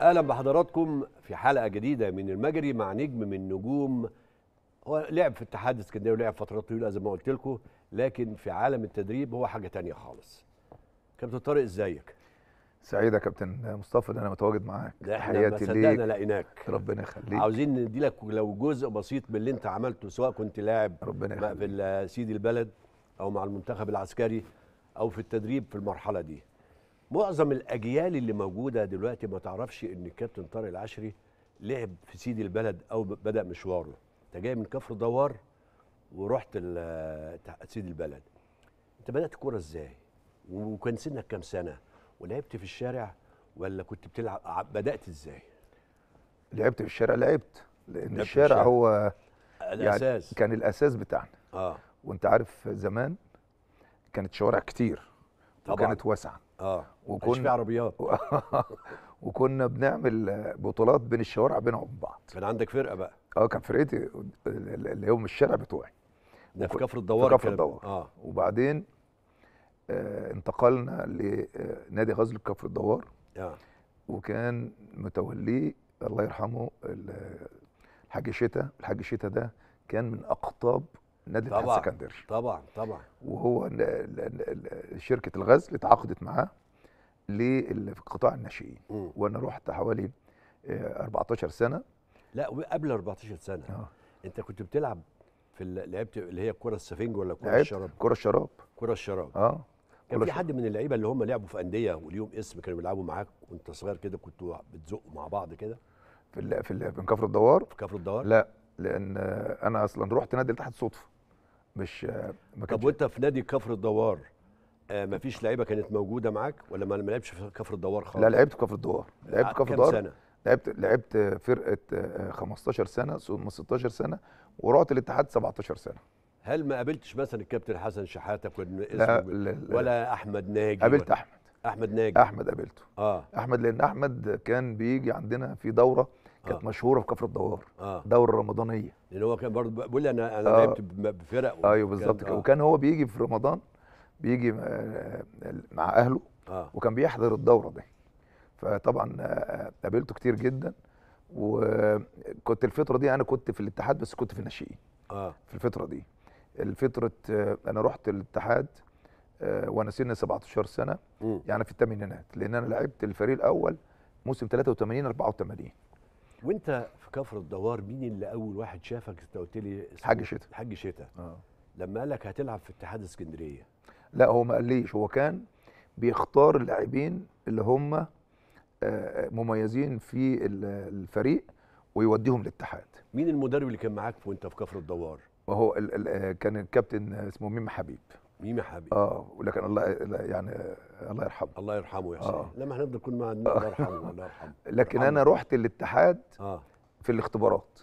اهلا بحضراتكم في حلقه جديده من المجري مع نجم من نجوم هو لعب في اتحاد اسكندريه ولعب فترات طويله زي ما قلت لكم لكن في عالم التدريب هو حاجه تانية خالص كابتن طارق ازيك سعيد يا كابتن مصطفى ده انا متواجد معاك ده احنا صدقنا لقيناك ربنا يخليك عاوزين ندي لك لو جزء بسيط من اللي انت عملته سواء كنت لاعب ربنا يخليك في سيدي البلد او مع المنتخب العسكري او في التدريب في المرحله دي معظم الاجيال اللي موجوده دلوقتي ما تعرفش ان الكابتن طارق العشري لعب في سيدي البلد او بدا مشواره انت جاي من كفر دوار ورحت سيدي البلد انت بدات كوره ازاي وكان سنك كام سنه ولعبت في الشارع ولا كنت بتلعب بدات ازاي لعبت في الشارع لعبت لان الشارع, الشارع هو الاساس يعني كان الاساس بتاعنا اه وانت عارف زمان كانت شوارع كتير طبعا وكانت واسعه اه وكنا في عربيات وكنا بنعمل بطولات بين الشوارع بينهم بعض كان عندك فرقه بقى اه كان فرقتي اللي هم الشارع بتوعي ده في كفر الدوار في كفر الدوار اه وبعدين آه انتقلنا لنادي آه، غزل كفر الدوار اه وكان متوليه الله يرحمه الحاج شتا الحاج شتا ده كان من اقطاب نادي الاتحاد السكندري طبعا طبعا وهو شركه الغزل اتعاقدت معاه لقطاع الناشئين وانا رحت حوالي 14 آه، سنه لا قبل 14 سنه أوه. انت كنت بتلعب في لعبت اللي هي الكره السفنج ولا كره الشراب كره الشراب كره الشراب اه كان في حد من اللعيبه اللي هم لعبوا في انديه واليوم اسم كانوا بيلعبوا معاك وانت صغير كده كنتوا بتزقوا مع بعض كده في في كفر الدوار في كفر الدوار لا لان انا اصلا رحت نادي الاتحاد صدفه مش آه، ما طب وانت في نادي كفر الدوار آه، ما فيش لعيبه كانت موجوده معاك ولا ما لعبش في كفر الدوار خالص؟ لا لعبت في كفر الدوار لعبت كفر الدوار سنة؟ لعبت لعبت فرقه 15 آه، سنه ثم 16 سنه ورحت الاتحاد 17 سنه هل ما قابلتش مثلا الكابتن حسن شحاته لا ولا احمد ناجي قابلت احمد احمد ناجي احمد قابلته اه احمد لان احمد كان بيجي عندنا في دوره كانت آه. مشهوره في كفر الدوار آه. دورة رمضانيه اللي هو كان برضه بيقول انا انا آه. لعبت بفرق و... ايوه بالظبط آه. وكان هو بيجي في رمضان بيجي آه، مع اهله آه. وكان بيحضر الدوره دي فطبعا آه، قابلته كتير جدا وكنت الفتره دي انا كنت في الاتحاد بس كنت في الناشئين آه. في الفتره دي الفتره آه، انا رحت الاتحاد وانا سني 17 سنه م. يعني في الثمانينات لان انا لعبت الفريق الاول موسم 83 84 وانت في كفر الدوار مين اللي اول واحد شافك انت قلت لي حاج شتا حاج شتا آه. لما قال لك هتلعب في اتحاد اسكندريه لا هو ما قاليش هو كان بيختار اللاعبين اللي هم آه، مميزين في الفريق ويوديهم الاتحاد مين المدرب اللي كان معاك وانت في كفر الدوار وهو كان الكابتن اسمه ميم حبيب ميم يا حبيبي اه ولكن الله يعني الله يرحمه الله يرحمه يا حسين آه. لما هنفضل كل ما آه. الله يرحمه الله يرحمه لكن رحمه. انا رحت الاتحاد آه. في الاختبارات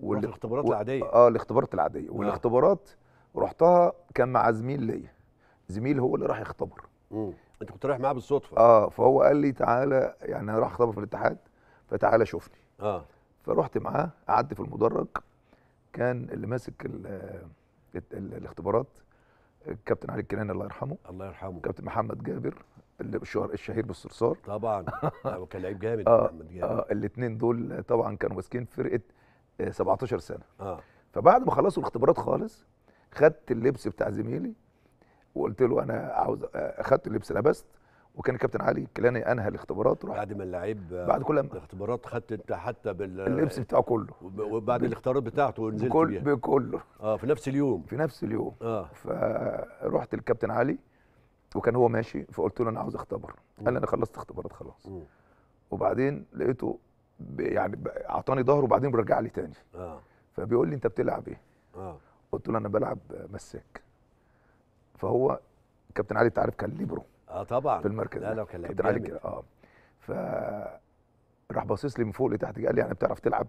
وال... الاختبارات و... العاديه اه الاختبارات العاديه آه. والاختبارات رحتها كان مع زميل ليا زميل هو اللي راح يختبر امم انت كنت رايح معاه بالصدفه اه فهو قال لي تعالى يعني انا راح اختبر في الاتحاد فتعالى شوفني اه فرحت معاه قعدت في المدرج كان اللي ماسك الاختبارات الكابتن علي الكناني الله يرحمه الله يرحمه كابتن محمد جابر اللي الشهير بالصرصار طبعا أيوة، كان لعيب جامد آه محمد جابر آه الاثنين دول طبعا كانوا ماسكين فرقه 17 آه، سنه اه فبعد ما خلصوا الاختبارات خالص خدت اللبس بتاع زميلي وقلت له انا عاوز اخدت آه، اللبس لبست وكان كابتن علي كلاني انهى الاختبارات رحت بعد ما اللعيب بعد كل الاختبارات خدت انت حتى بال اللبس بتاعه كله وبعد الاختبارات بتاعته ونزلت بكل بيها. بكله اه في نفس اليوم في نفس اليوم اه فرحت للكابتن علي وكان هو ماشي فقلت له انا عاوز اختبر قال لي انا خلصت اختبارات خلاص م. وبعدين لقيته يعني اعطاني ظهره وبعدين رجع لي تاني اه فبيقول لي انت بتلعب ايه؟ اه قلت له انا بلعب مساك فهو كابتن علي انت عارف كان ليبرو اه طبعا في المركز لا لو كان لعيب اه ف راح باصص لي من فوق لتحت قال لي يعني بتعرف تلعب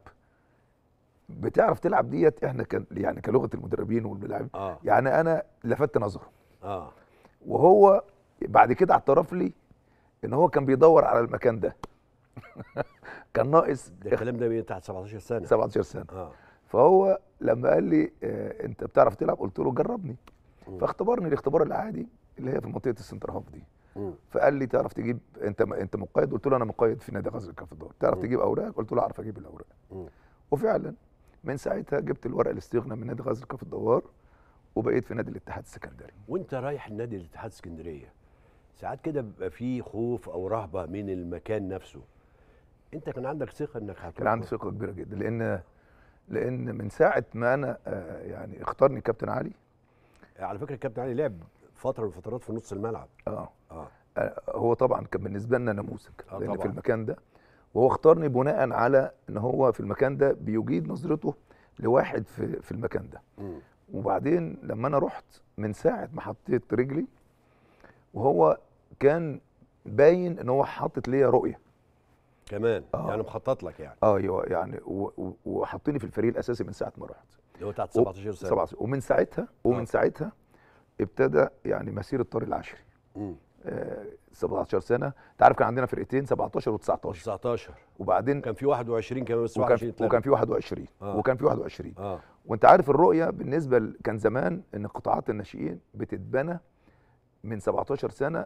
بتعرف تلعب ديت احنا كان يعني كلغه المدربين والملاعبين آه. يعني انا لفت نظره اه وهو بعد كده اعترف لي ان هو كان بيدور على المكان ده كان ناقص ده الكلام ده من تحت 17 سنه 17 سنه آه. فهو لما قال لي آه، انت بتعرف تلعب قلت له جربني فاختبرني الاختبار العادي اللي هي في منطقه السنتر هاف دي فقال لي تعرف تجيب انت انت مقيد قلت له انا مقيد في نادي غزل الكف الدور تعرف تجيب اوراق قلت له اعرف اجيب الاوراق وفعلا من ساعتها جبت الورق الاستغناء من نادي غزل كف الدوار وبقيت في نادي الاتحاد السكندري وانت رايح نادي الاتحاد السكندريه ساعات كده بيبقى في خوف او رهبه من المكان نفسه انت كان عندك ثقه انك هتروح كان عندي ثقه كبيره جدا لان لان من ساعه ما انا آه، يعني اختارني كابتن علي على فكره الكابتن علي لعب فتره من الفترات في نص الملعب آه. اه اه هو طبعا كان بالنسبه لنا نموذج آه لان طبعًا. في المكان ده وهو اختارني بناء على ان هو في المكان ده بيجيد نظرته لواحد في في المكان ده م. وبعدين لما انا رحت من ساعه ما حطيت رجلي وهو كان باين ان هو حاطط ليا رؤيه كمان آه. يعني مخطط لك يعني اه ايوه يعني وحاطيني في الفريق الاساسي من ساعه ما رحت اللي هو تحت 17 سنه ومن ساعتها ومن آه. ساعتها ابتدى يعني مسيره طارق العشري آه 17 سنه انت عارف كان عندنا فرقتين 17 و19 19 وبعدين كان في 21 كمان بس وكان, 21 وكان في 21 آه. وكان في 21 آه. وانت عارف الرؤيه بالنسبه كان زمان ان قطاعات الناشئين بتتبنى من 17 سنه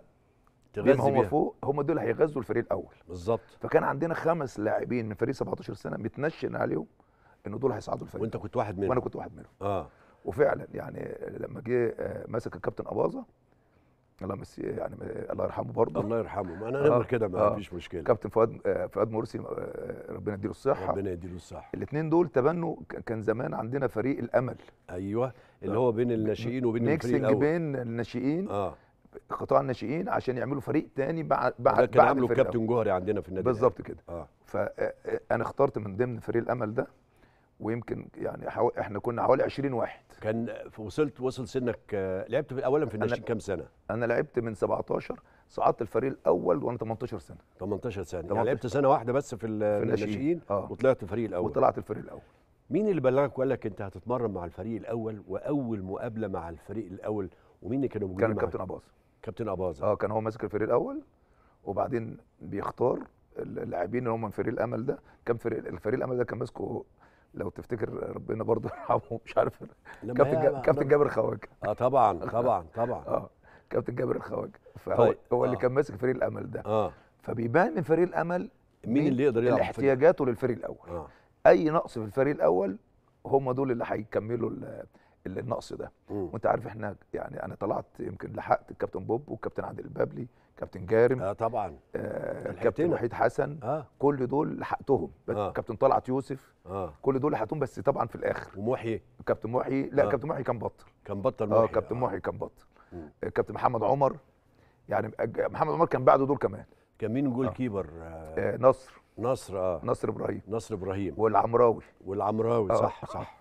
تغذي هم بيها. فوق هم دول هيغذوا الفريق الاول بالظبط فكان عندنا خمس لاعبين من فريق 17 سنه متنشن عليهم ان دول هيصعدوا الفريق وانت كنت واحد منهم وانا كنت واحد منهم اه وفعلا يعني لما جه آه، مسك الكابتن اباظه الله مسي يعني الله يرحمه برضه الله يرحمه ما انا نمر آه كده ما آه فيش مشكله كابتن فؤاد آه، فؤاد مرسي آه، ربنا يديله الصحه ربنا يديله الصحه الاثنين دول تبنوا كان زمان عندنا فريق الامل ايوه اللي هو بين الناشئين وبين الفريق الاول بين الناشئين اه قطاع الناشئين عشان يعملوا فريق تاني بعد بعد كان عامله كابتن جوهري عندنا في النادي بالظبط كده آه. فانا اخترت من ضمن فريق الامل ده ويمكن يعني حو... احنا كنا حوالي 20 واحد كان وصلت وصل سنك لعبت في اولا في الناشئين كام سنه انا لعبت من 17 صعدت الفريق الاول وانا 18 سنه 18 سنه 18 يعني لعبت سنه واحده بس في, الناشئين آه. وطلعت الفريق الاول وطلعت الفريق الاول مين اللي بلغك وقال لك انت هتتمرن مع الفريق الاول واول مقابله مع الفريق الاول ومين اللي كانوا موجودين كان الكابتن اباظه كابتن اباظه اه كان هو ماسك الفريق الاول وبعدين بيختار اللاعبين اللي هم من فريق الامل ده كان فريق الفريق الامل ده كان ماسكه لو تفتكر ربنا برضه يرحمه مش عارف كابتن كابتن جابر خواجه اه طبعا طبعا طبعا اه كابتن جابر خواجه فهو طيب. هو آه. اللي كان ماسك فريق الامل ده اه فبيبان من فريق الامل مين اللي يقدر يلعب احتياجاته للفريق الاول آه. اي نقص في الفريق الاول هم دول اللي هيكملوا النقص ده مم. وانت عارف احنا يعني انا طلعت يمكن لحقت الكابتن بوب والكابتن عادل البابلي كابتن جارم اه طبعا آه الكابتن وحيد حسن آه. كل دول لحقتهم آه. كابتن طلعت يوسف آه. كل دول لحقتهم بس طبعا في الاخر ومحيي كابتن محيي لا آه. كابتن محيي كان بطل كان بطل آه، محيي اه كابتن محيي كان بطل آه. كابتن محمد عمر يعني محمد عمر كان بعده دول كمان كان مين جول آه. كيبر آه. آه نصر نصر اه نصر ابراهيم نصر ابراهيم والعمراوي والعمراوي آه. صح صح